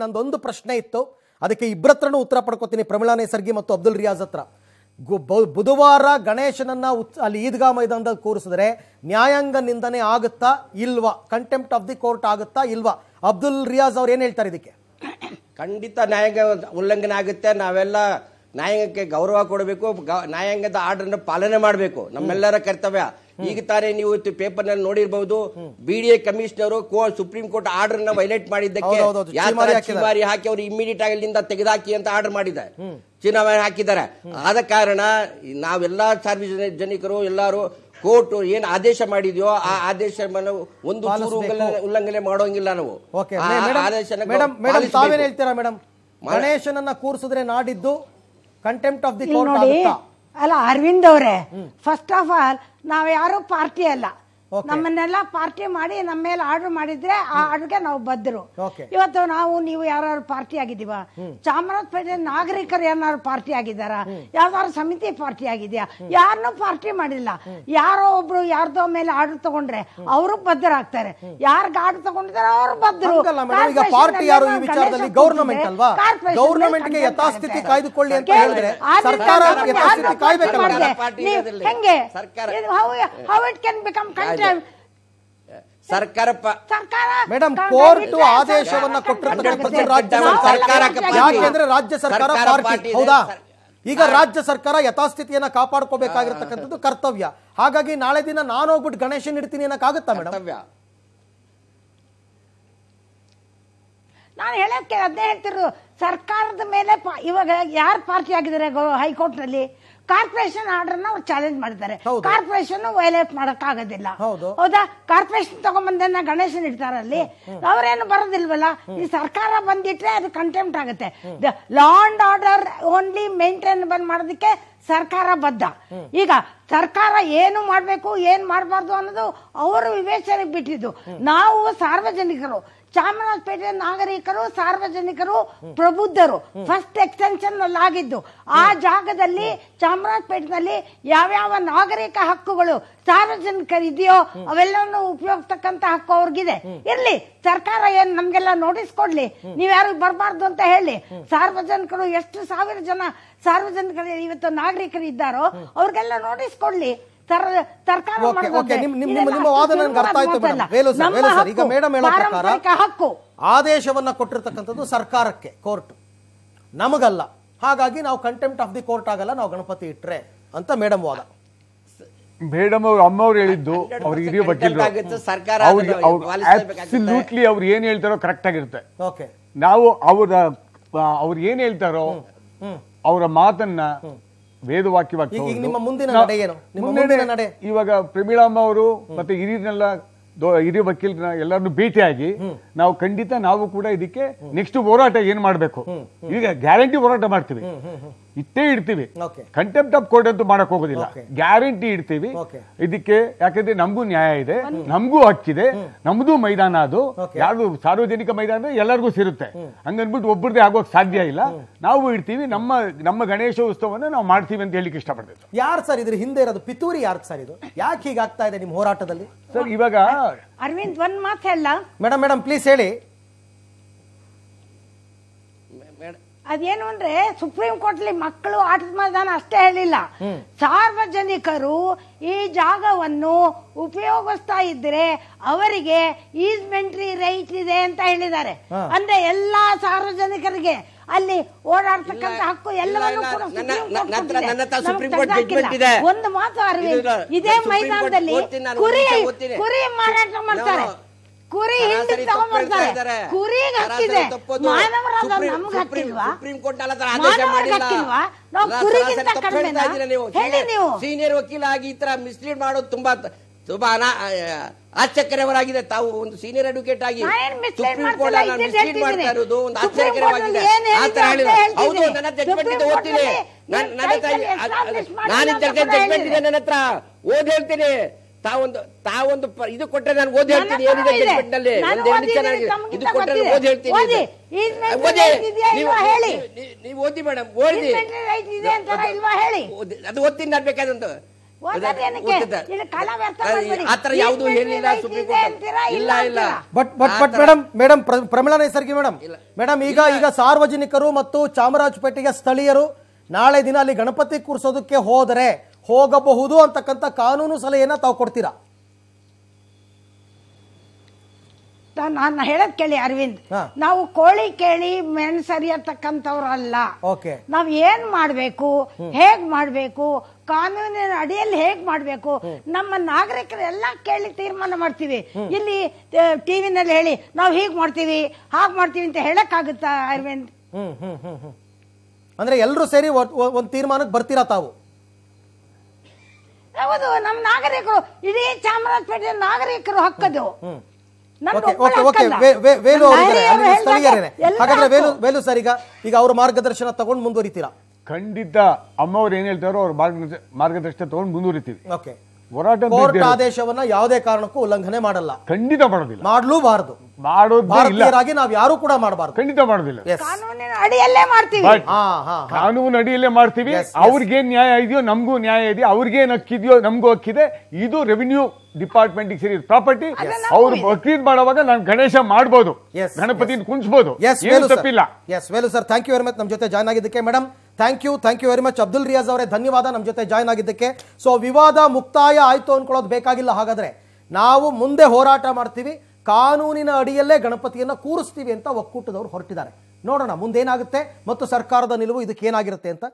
ನಂದೊಂದು ಪ್ರಶ್ನೆ ಇತ್ತು ಅದಕ್ಕೆ ಇಬ್ಬರ ಉತ್ತರ ಪಡ್ಕೋತೀನಿ ಪ್ರಮಿಳಾ ನೇಸರ್ಗಿ ಮತ್ತು ಅಬ್ದುಲ್ ರಿಯಾಜ್ ಹತ್ರ ಬುಧವಾರ ಗಣೇಶನನ್ನ ಅಲ್ಲಿ ಈದ್ಗಾ ಮೈದಾನದಲ್ಲಿ ಕೂರಿಸಿದ್ರೆ ನ್ಯಾಯಾಂಗ ನಿಂದನೆ ಆಗುತ್ತಾ ಇಲ್ವಾ ಕಂಟೆಂಪ್ಟ್ ಆಫ್ ದಿ ಕೋರ್ಟ್ ಆಗುತ್ತಾ ಇಲ್ವಾ ಅಬ್ದುಲ್ ರಿಯಾಜ್ ಅವ್ರು ಏನ್ ಹೇಳ್ತಾರೆ ಇದಕ್ಕೆ ಖಂಡಿತ ನ್ಯಾಯಾಂಗ ಉಲ್ಲಂಘನೆ ಆಗುತ್ತೆ ನಾವೆಲ್ಲ ನ್ಯಾಯಾಂಗಕ್ಕೆ ಗೌರವ ಕೊಡಬೇಕು ನ್ಯಾಯಾಂಗದ ಆರ್ಡರ್ ಪಾಲನೆ ಮಾಡಬೇಕು ನಮ್ಮೆಲ್ಲರ ಕರ್ತವ್ಯ ಈಗ ತಾನೇ ನೀವು ಪೇಪರ್ ನಲ್ಲಿ ನೋಡಿರಬಹುದು BDA commissioner supreme court order ನ ವೈಲೇಟ್ ಮಾಡಿದ್ದಕ್ಕೆ ಬಾರಿ ಹಾಕಿ ಅವರು ಇಮಿಡಿಯೇಟ್ ಆಗಿ ಇಲ್ಲಿಂದ ತೆಗೆದಾಕಿ ಅಂತ ಆರ್ಡರ್ ಮಾಡಿದ್ದಾರೆ ಚುನಾವಣೆ ಹಾಕಿದ್ದಾರೆ ಆದ ಕಾರಣ ನಾವೆಲ್ಲಾ ಸಾರ್ವಜನಿಕರು ಎಲ್ಲರೂ ಕೋರ್ಟ್ ಏನ್ ಆದೇಶ ಮಾಡಿದ್ಯೋ ಆ ಆದೇಶ ಒಂದು ಉಲ್ಲಂಘನೆ ಮಾಡೋಂಗಿಲ್ಲ ನಾವು ಆದೇಶ ಗಣೇಶನನ್ನ ಕೂರಿಸಿದ್ರೆ ನಾಡಿದ್ದು ಕಂಟೆಂಪ್ಟ್ ಆಫ್ ದಿ ಕೋರ್ಟ್ ಅಲ್ಲ ಅರವಿಂದ್ ಅವರೇ ಫಸ್ಟ್ ಆಫ್ ಆಲ್ ನಾವ್ ಯಾರು ಪಾರ್ಟಿ ಅಲ್ಲ ನಮ್ಮನ್ನೆಲ್ಲ ಪಾರ್ಟಿ ಮಾಡಿ ನಮ್ಮ ಮೇಲೆ ಆರ್ಡರ್ ಮಾಡಿದ್ರೆ ಆ ಆರ್ಡರ್ಗೆ ನಾವು ಬದ್ರು ಇವತ್ತು ನಾವು ನೀವು ಯಾರು ಪಾರ್ಟಿ ಆಗಿದೀವ ಚಾಮರಾಜಪೇಟೆ ನಾಗರಿಕರು ಏನಾದ್ರು ಪಾರ್ಟಿ ಆಗಿದಾರ ಯಾವ್ದಾರು ಸಮಿತಿ ಪಾರ್ಟಿ ಆಗಿದ್ಯಾ ಯಾರನ್ನು ಪಾರ್ಟಿ ಮಾಡಿಲ್ಲ ಯಾರೋ ಒಬ್ರು ಯಾರ್ದೋ ಮೇಲೆ ಆರ್ಡರ್ ತಗೊಂಡ್ರೆ ಅವರು ಆಗ್ತಾರೆ ಯಾರು ಆರ್ಡರ್ ಅವರು ಬದ್ಧರು ಪಾರ್ಟಿ ಯಾರು ಈ ವಿಚಾರದಲ್ಲಿ ಅವರು ಅಲ್ವಾ how it can become country ಸರ್ಕಾರ ಮೇಡಮ್ ಕೋರ್ಟ್ ಆದೇಶವನ್ನ ಕೊಟ್ಟಿರ್ತಕ್ಕಂಥದ್ದು ರಾಜ್ಯ ಸರ್ಕಾರ ಯಾಕೆಂದ್ರೆ ರಾಜ್ಯ ಸರ್ಕಾರ ಪಾರ್ಟಿ ಹೌದಾ ಈಗ ರಾಜ್ಯ ಸರ್ಕಾರ ಯಥಾಸ್ಥಿತಿಯನ್ನ ಕಾಪಾಡ್ಕೋಬೇಕಾಗಿರ್ತಕ್ಕಂಥದ್ದು ಕರ್ತವ್ಯ ಹಾಗಾಗಿ ನಾಳೆ ದಿನ ನಾನು ಹೋಗ್ಬಿಟ್ಟು ಗಣೇಶನ್ ಇಡ್ತೀನಿ ಅನ್ನಕ್ಕಾಗುತ್ತಾ ಮೇಡಮ್ ನಾನು ಹೇಳಕ್ಕೆ ಅದನ್ನೇ ಹೇಳ್ತಿರೋದು ಸರ್ಕಾರದ ಮೇಲೆ ಇವಾಗ ಯಾರು ಪಾರ್ಟಿ ಆಗಿದ್ದಾರೆ ಹೈಕೋರ್ಟ್ನಲ್ಲಿ ಕಾರ್ಪೊರೇಷನ್ ಆರ್ಡರ್ ನ ಚಾಲೆಂಜ್ ಮಾಡಿದ್ದಾರೆ ಕಾರ್ಪೊರೇಷನ್ ವೈಲೇಟ್ ಮಾಡಕ್ ಆಗೋದಿಲ್ಲ ಹೌದಾ ಕಾರ್ಪೊರೇಷನ್ ತಗೊಂಡ್ಬಂದ ಗಣೇಶನ್ ಇಡ್ತಾರ ಅಲ್ಲಿ ಅವ್ರೇನು ಬರೋದಿಲ್ವಲ್ಲ ಈ ಸರ್ಕಾರ ಬಂದಿಟ್ರೆ ಅದು ಕಂಟೆಂಪ್ಟ್ ಆಗುತ್ತೆ law and order only maintain ಬಂದ್ ಮಾಡೋದಕ್ಕೆ ಸರ್ಕಾರ ಬದ್ಧ ಈಗ ಸರ್ಕಾರ ಏನು ಮಾಡಬೇಕು ಏನು ಮಾಡಬಾರ್ದು ಅನ್ನೋದು ಅವರು ವಿವೇಚನೆಗೆ ಬಿಟ್ಟಿದ್ದು ನಾವು ಸಾರ್ವಜನಿಕರು ಚಾಮರಾಜಪೇಟೆ ನಾಗರಿಕರು ಸಾರ್ವಜನಿಕರು ಪ್ರಬುದ್ಧರು ಫಸ್ಟ್ ಎಕ್ಸ್ಟೆನ್ಷನ್ ನಲ್ಲಿ ಆಗಿದ್ದು ಆ ಜಾಗದಲ್ಲಿ ಚಾಮರಾಜಪೇಟೆನಲ್ಲಿ ಯಾವ್ಯಾವ ನಾಗರಿಕ ಹಕ್ಕುಗಳು ಸಾರ್ವಜನಿಕರಿದೆಯೋ ಇದೆಯೋ ಅವೆಲ್ಲವನ್ನು ಉಪಯೋಗಿಸ್ತಕ್ಕಂತ ಹಕ್ಕು ಅವ್ರಿಗಿದೆ ಇರ್ಲಿ ಸರ್ಕಾರ ಏನ್ ನಮ್ಗೆಲ್ಲ ನೋಟಿಸ್ ಕೊಡ್ಲಿ ನೀವ್ ಯಾರು ಬರಬಾರ್ದು ಅಂತ ಹೇಳಿ ಸಾರ್ವಜನಿಕರು ಎಷ್ಟು ಸಾವಿರ ಜನ ಸಾರ್ವಜನಿಕರು ಇವತ್ತು ನಾಗರಿಕರು ಇದ್ದಾರೋ ಅವ್ರಿಗೆಲ್ಲ ನೋಟಿಸ್ ಕೊಡ್ಲಿ ಹಕ್ಕು ಆದೇಶವನ್ನ ಕೊಟ್ಟಿರ್ತಕ್ಕಂಥದ್ದು ಸರ್ಕಾರಕ್ಕೆ ಕೋರ್ಟ್ ನಮಗಲ್ಲ ಹಾಗಾಗಿ ನಾವು ಕಂಟೆಂಪ್ಟ್ ಆಫ್ ದಿ ಕೋರ್ಟ್ ಆಗಲ್ಲ ನಾವು ಗಣಪತಿ ಇಟ್ರೆ ಅಂತ ಮೇಡಮ್ ವಾದ ಮೇಡಮ್ ಅವ್ರ ಅಮ್ಮವ್ರು ಹೇಳಿದ್ದು ಅವ್ರಿಗೆ ಹಿರಿಯ ವಕೀಲರು ಅವ್ರು ಏನ್ ಹೇಳ್ತಾರೋ ಕರೆಕ್ಟ್ ಆಗಿರುತ್ತೆ ನಾವು ಅವರ ಅವ್ರು ಏನ್ ಹೇಳ್ತಾರೋ ಅವರ ಮಾತನ್ನ ವೇದವಾಕ್ಯವಾಗಿ ನಿಮ್ಮ ಮುಂದಿನ ನಡೆ ಇವಾಗ ಪ್ರಮೀಳಾಂಬ ಅವರು ಮತ್ತೆ ಹಿರಿಯರನ್ನೆಲ್ಲ ಹಿರಿಯ ವಕೀಲ ಎಲ್ಲರನ್ನು ಭೇಟಿಯಾಗಿ ನಾವು ಖಂಡಿತ ನಾವು ಕೂಡ ಇದಕ್ಕೆ ನೆಕ್ಸ್ಟ್ ಹೋರಾಟ ಏನ್ ಮಾಡಬೇಕು ಈಗ ಗ್ಯಾರಂಟಿ ಹೋರಾಟ ಮಾಡ್ತೀವಿ ಇಟ್ಟೇ ಇಡ್ತೀವಿ ಕಂಟೆಂಪ್ಟ್ ಆಫ್ ಕೋರ್ಟ್ ಅಂತೂ ಮಾಡಕ್ ಹೋಗೋದಿಲ್ಲ ಗ್ಯಾರಂಟಿ ಇಡ್ತೀವಿ ಇದಕ್ಕೆ ಯಾಕಂದ್ರೆ ನಮಗೂ ನ್ಯಾಯ ಇದೆ ನಮಗೂ ಹಕ್ಕಿದೆ ನಮ್ದು ಮೈದಾನ ಅದು ಯಾರು ಸಾರ್ವಜನಿಕ ಮೈದಾನ ಎಲ್ಲರಿಗೂ ಸಿರುತ್ತೆ ಹಂಗನ್ಬಿಟ್ಟು ಒಬ್ಬರದೇ ಆಗೋಕ್ ಸಾಧ್ಯ ಇಲ್ಲ ನಾವು ಇಡ್ತೀವಿ ನಮ್ಮ ನಮ್ಮ ಗಣೇಶ ಉತ್ಸವವನ್ನು ನಾವು ಮಾಡ್ತೀವಿ ಅಂತ ಹೇಳಿಕ್ಕೆ ಇಷ್ಟಪಡ್ತೇವೆ ಯಾರು ಸರ್ ಇದ್ರ ಹಿಂದೆ ಇರೋದು ಪಿತೂರಿ ಯಾರು ಸರ್ ಇದು ಯಾಕೆ ಹೀಗಾಗ್ತಾ ಇದೆ ನಿಮ್ಮ ಹೋರಾಟದಲ್ಲಿ ಸರ್ ಇವಾಗ ಅರವಿಂದ್ ಒಂದ್ ಮಾತಲ್ಲ ಮೇಡಮ್ ಮೇಡಮ್ ಪ್ಲೀಸ್ ಹೇಳಿ ಅದೇನು ಅಂದ್ರೆ ಸುಪ್ರೀಂ ಕೋರ್ಟ್ಲಿ ಮಕ್ಕಳು ಆಟದ ಮೈದಾನ ಅಷ್ಟೇ ಹೇಳಿಲ್ಲ ಸಾರ್ವಜನಿಕರು ಈ ಜಾಗವನ್ನು ಉಪಯೋಗಿಸ್ತಾ ಇದ್ರೆ ಅವರಿಗೆ ಈಸ್ಮೆಂಟ್ರಿ ರೈಟ್ ಇದೆ ಅಂತ ಹೇಳಿದ್ದಾರೆ ಅಂದ್ರೆ ಎಲ್ಲಾ ಸಾರ್ವಜನಿಕರಿಗೆ ಅಲ್ಲಿ ಓಡಾಡ್ತಕ್ಕಂತ ಹಕ್ಕು ಎಲ್ಲವನ್ನೂ ಒಂದು ಮಾತು ಅರವಿಂದ್ ಇದೇ ಮೈದಾನದಲ್ಲಿ ಕುರಿ ಕುರಿ ಮಾರಾಟ ಮಾಡ್ತಾರೆ ಕುರಿ ಹಿಂದೆ ತಗೊಂಡ್ಬರ್ತಾರೆ ಕುರಿಗೆ ಹಕ್ಕಿದೆ ನಮ್ಗೆ ಹಕ್ಕಿಲ್ವಾ ಸುಪ್ರೀಂ ಕೋರ್ಟ್ ಅಲ್ಲ ಆದೇಶ ಮಾಡಿಲ್ಲ ನಾವು ಕುರಿಗಿಂತ ಕಡಿಮೆ ನೀವು ಸೀನಿಯರ್ ವಕೀಲ ಆಗಿ ಈ ತರ ಮಿಸ್ಲೀಡ್ ಮಾಡೋದು ತುಂಬಾ ತುಂಬಾ ಆಶ್ಚರ್ಯವರಾಗಿದೆ ತಾವು ಒಂದು ಸೀನಿಯರ್ ಅಡ್ವೊಕೇಟ್ ಆಗಿ ಸುಪ್ರೀಂ ಕೋರ್ಟ್ ಅನ್ನ ಮಿಸ್ಲೀಡ್ ಮಾಡ್ತಾ ಇರೋದು ಒಂದು ಆಶ್ಚರ್ಯಕರವಾಗಿದೆ ಆ ತರ ಹೇಳಿದ್ರು ಹೌದು ನನ್ನ ಜಡ್ಜ್ಮೆಂಟ್ ಇದೆ ಓದ್ತೀನಿ ನಾನು ಜಡ್ಜ್ಮೆಂಟ್ ಇದೆ ನನ್ನ ಹತ್ರ ಓದ್ ಹೇಳ್ತೀನಿ ತಾವೊಂದು ತಾವೊಂದು ಇದು ಕೊಟ್ಟರೆ ನಾನು ಓದಿ ಹೇಳ್ತೀನಿ ಏನಿದೆ ಜಡ್ಜ್ಮೆಂಟ್ನಲ್ಲಿ ಚೆನ್ನಾಗಿ ಇದು ಕೊಟ್ಟರೆ ಓದಿ ಹೇಳ್ತೀನಿ ಓದಿ ನೀವು ಓದಿ ಮೇಡಮ್ ಓದಿ ಅದು ಓದ್ತೀನಿ ನಾನು ಬೇಕಾದಂತ ಆತರ ಯಾವುದು ಹೇಳಿಲ್ಲ ಇಲ್ಲ ಇಲ್ಲ but but but madam madam Pramila Nesargi madam madam ಈಗ ಈಗ ಸಾರ್ವಜನಿಕರು ಮತ್ತು ಚಾಮರಾಜಪೇಟೆಗೆ ಸ್ಥಳೀಯರು ನಾಳೆ ದಿನ ಅಲ್ಲಿ ಗಣಪತಿ ಕೂರಿಸೋದಕ್ಕೆ ಹೋದರೆ ಹೋಗಬಹುದು ಅಂತಕ್ಕಂಥ ಕಾನೂನು ಸಲಹೆಯನ್ನು ತಾವು ಕೊಡ್ತೀರಾ ನಾನು ಹೇಳೋದ್ ಕೇಳಿ ಅರವಿಂದ್ ನಾವು ಕೋಳಿ ಕೇಳಿ ಮೆಣ್ ಓಕೆ ನಾವ್ ಏನ್ ಮಾಡ್ಬೇಕು ಹೇಗ್ ಮಾಡ್ಬೇಕು ಕಾನೂನಿನ ಅಡಿಯಲ್ಲಿ ಹೇಗ್ ಮಾಡ್ಬೇಕು ನಮ್ಮ ನಾಗರಿಕರೆಲ್ಲ ಕೇಳಿ ತೀರ್ಮಾನ ಮಾಡ್ತೀವಿ ಇಲ್ಲಿ ಟಿವಿನಲ್ಲಿ ಹೇಳಿ ನಾವು ಹೀಗ್ ಮಾಡ್ತೀವಿ ಹಾಗ್ ಮಾಡ್ತೀವಿ ಅಂತ ಹೇಳಕ್ ಆಗುತ್ತಾ ಅರವಿಂದ್ ಅಂದ್ರೆ ಎಲ್ಲರೂ ಸೇರಿ ಒಂದ್ ತೀರ್ಮಾನಕ್ಕೆ ಬರ್ತೀರಾ ತಾವು ಹೌದು ನಮ್ ನಾಗರಿಕರು ಇಡೀ ಚಾಮರಾಜಪೇಟೆ ನಾಗರಿಕರು ಹಕ್ಕದೆವು ವೇಲು ವೇಲು ವೇಲು ಸರ್ ಈಗ ಈಗ ಅವ್ರ ಮಾರ್ಗದರ್ಶನ ತಗೊಂಡು ಮುಂದುವರಿತೀರಾ ಖಂಡಿತ ಅಮ್ಮ ಏನ್ ಹೇಳ್ತಾರೋ ಅವ್ರ ಮಾರ್ಗದರ್ಶನ ಮಾರ್ಗದರ್ಶನ ತಗೊಂಡು ಮುಂದುವರಿತೀವಿ ಓಕೆ ಕೋರ್ಟ್ ಆದೇಶವನ್ನ ಯಾವುದೇ ಕಾರಣಕ್ಕೂ ಉಲ್ಲಂಘನೆ ಮಾಡಲ್ಲ ಖಂಡಿತ ಮಾಡೋದಿಲ್ಲ ಮಾಡಲೂಬಾರದು ಭಾರತೀಯರಾಗಿ ನಾವು ಯಾರು ಕೂಡ ಮಾಡಬಾರದು ಖಂಡಿತ ಮಾಡೋದಿಲ್ಲ ಅಡಿಯಲ್ಲೇ ಮಾಡ್ತೀವಿ ಕಾನೂನು ಅಡಿಯಲ್ಲೇ ಮಾಡ್ತೀವಿ ಅವ್ರಿಗೇನ್ ನ್ಯಾಯ ಇದೆಯೋ ನಮಗೂ ನ್ಯಾಯ ಇದೆಯೋ ಅವ್ರಿಗೇನ್ ಹಕ್ಕಿದೆಯೋ ನಮಗೂ ಹಕ್ಕಿದೆ ಇದು ರೆವಿನ್ಯೂ ಡಿಪಾರ್ಟ್ಮೆಂಟ್ ಸೇರಿ ಪ್ರಾಪರ್ಟಿ ಅವ್ರು ಬಕ್ರೀದ್ ಮಾಡುವಾಗ ನಾನು ಗಣೇಶ ಮಾಡಬಹುದು ಗಣಪತಿ ಕುಂಚಬಹುದು ತಪ್ಪಿಲ್ಲ yes well sir thank you very much ನಮ್ಮ ಜೊತೆ ಜಾಯ್ನ್ ಆಗಿದ್ದಕ್ಕೆ madam thank you thank you very much Abdul Riyaz ಅವರೇ ಧನ್ಯವಾದ ನಮ್ಮ ಜೊತೆ ಜಾಯ್ನ್ ಆಗಿದ್ದಕ್ಕೆ ಸೊ ವಿವಾದ ಮುಕ್ತಾಯ ಆಯಿತು ಅಂದ್ಕೊಳ್ಳೋದು ಬೇಕಾಗಿಲ್ಲ ಹಾಗಾದರೆ ನಾವು ಮುಂದೆ ಹೋರಾಟ ಮಾಡ್ತೀವಿ ಕಾನೂನಿನ ಅಡಿಯಲ್ಲೇ ಗಣಪತಿಯನ್ನು ಕೂರಿಸ್ತೀವಿ ಅಂತ ಒಕ್ಕೂಟದವರು ಹೊರಟಿದ್ದಾರೆ ನೋಡೋಣ ಮುಂದೇನಾಗುತ್ತೆ ಮತ್ತು ಸರ್ಕಾರದ ನಿಲುವು ಇದಕ್ಕೇನಾಗಿರುತ್ತೆ ಅಂತ